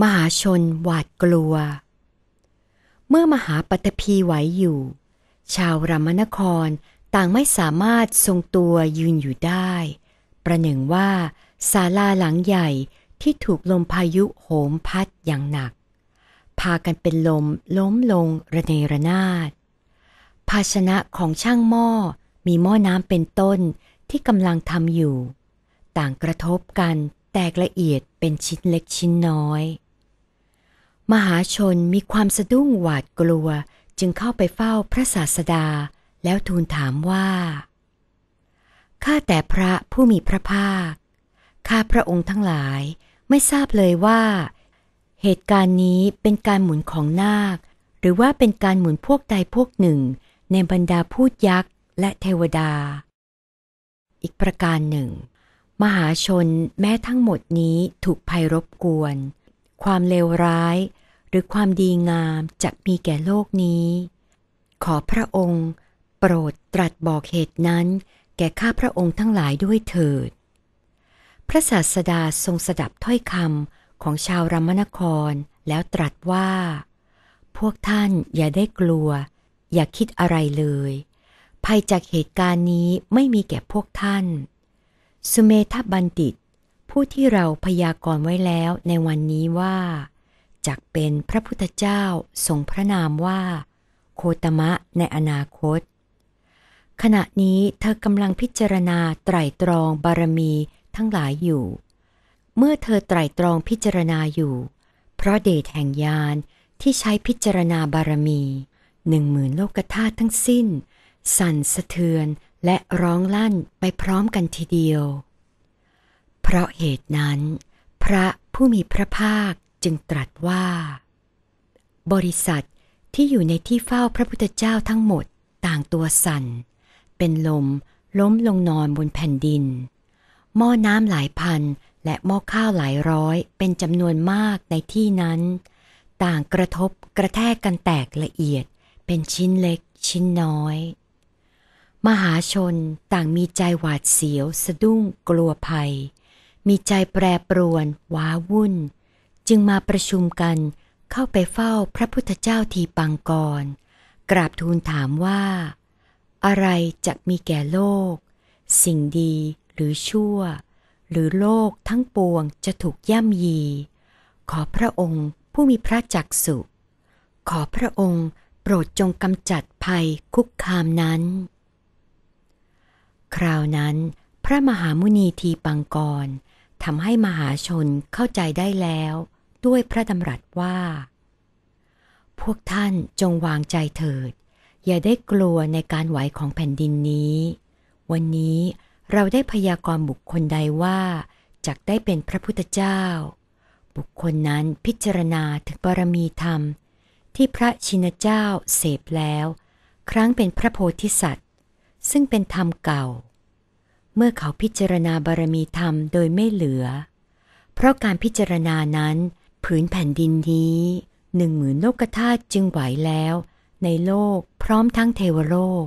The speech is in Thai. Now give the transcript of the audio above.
มหาชนหวาดกลัว เมื่อมหาปัตภีไหวอยู่ ชาวรามนครต่างไม่สามารถทรงตัวยืนอยู่ได้ ประหนึ่งว่าศาลาหลังใหญ่ที่ถูกลมพายุโหมพัดอย่างหนัก พากันเป็นลมล้มลงระเนระนาดภาชนะของช่างหม้อมีหม้อน้ำเป็นต้นที่กำลังทำอยู่ ต่างกระทบกันแตกละเอียดเป็นชิ้นเล็กชิ้นน้อย มหาชนมีความสะดุ้งหวาดกลัวจึงเข้าไปเฝ้าพระศาสดาแล้วทูลถามว่า ข้าแต่พระผู้มีพระภาค ข้าพระองค์ทั้งหลายไม่ทราบเลยว่าเหตุการณ์นี้เป็นการหมุนของนาค หรือว่าเป็นการหมุนพวกใดพวกหนึ่งในบรรดาพูดยักษ์และเทวดา อีกประการหนึ่งมหาชนแม้ทั้งหมดนี้ถูกภัยรบกวน ความเลวร้าย หรือความดีงามจะมีแก่โลกนี้ ขอพระองค์ โปรดตรัสบอกเหตุนั้น แก่ข้าพระองค์ทั้งหลายด้วยเถิด พระศาสดาทรงสดับถ้อยคำของชาวรามนครแล้วตรัสว่า พวกท่านอย่าได้กลัว อย่าคิดอะไรเลย ภัยจากเหตุการณ์นี้ไม่มีแก่พวกท่านสุเมธบัณฑิตผู้ที่เราพยากรณ์ไว้แล้วในวันนี้ว่าจากเป็นพระพุทธเจ้า ทรงพระนามว่า โคตมะในอนาคต ขณะนี้เธอกำลังพิจารณาไตรตรองบารมีทั้งหลายอยู่ เมื่อเธอไตรตรองพิจารณาอยู่ เพราะเดชแห่งยานที่ใช้พิจารณาบารมี หนึ่งหมื่นโลกธาตุทั้งสิ้น สั่นสะเทือนและร้องลั่นไปพร้อมกันทีเดียว เพราะเหตุนั้น พระผู้มีพระภาคจึงตรัสว่า บริษัทที่อยู่ในที่เฝ้าพระพุทธเจ้าทั้งหมดต่างตัวสัน่น เป็นลมล้มลงนอนบนแผ่นดิน หม้อน้ำหลายพันและหม้อข้าวหลายร้อยเป็นจำนวนมากในที่นั้น ต่างกระทบกระแทกกันแตกละเอียดเป็นชิ้นเล็กชิ้นน้อยมหาชนต่างมีใจหวาดเสียว สะดุ้งกลัวภัย มีใจแปรปรวน ว้าวุ่น จึงมาประชุมกันเข้าไปเฝ้าพระพุทธเจ้าทีปังกรกราบทูลถามว่า อะไรจะมีแก่โลก สิ่งดีหรือชั่ว หรือโลกทั้งปวงจะถูกย่ำยี ขอพระองค์ผู้มีพระจักสุขขอพระองค์โปรดจงกำจัดภัยคุกคามนั้นคราวนั้นพระมหามุนีทีปังกรทำให้มหาชนเข้าใจได้แล้ว ด้วยพระดำรัสว่า พวกท่านจงวางใจเถิด อย่าได้กลัวในการไหวของแผ่นดินนี้ วันนี้เราได้พยากรณ์บุคคลใดว่าจากได้เป็นพระพุทธเจ้า บุคคลนั้นพิจารณาถึงบารมีธรรม ที่พระชินเจ้าเสพแล้ว ครั้งเป็นพระโพธิสัตวซึ่งเป็นธรรมเก่า เมื่อเขาพิจารณาบารมีธรรมโดยไม่เหลือ เพราะการพิจารณานั้นผืนแผ่นดินนี้ หนึ่งหมื่นโลกธาตุจึงไหวแล้ว ในโลกพร้อมทั้งเทวโลก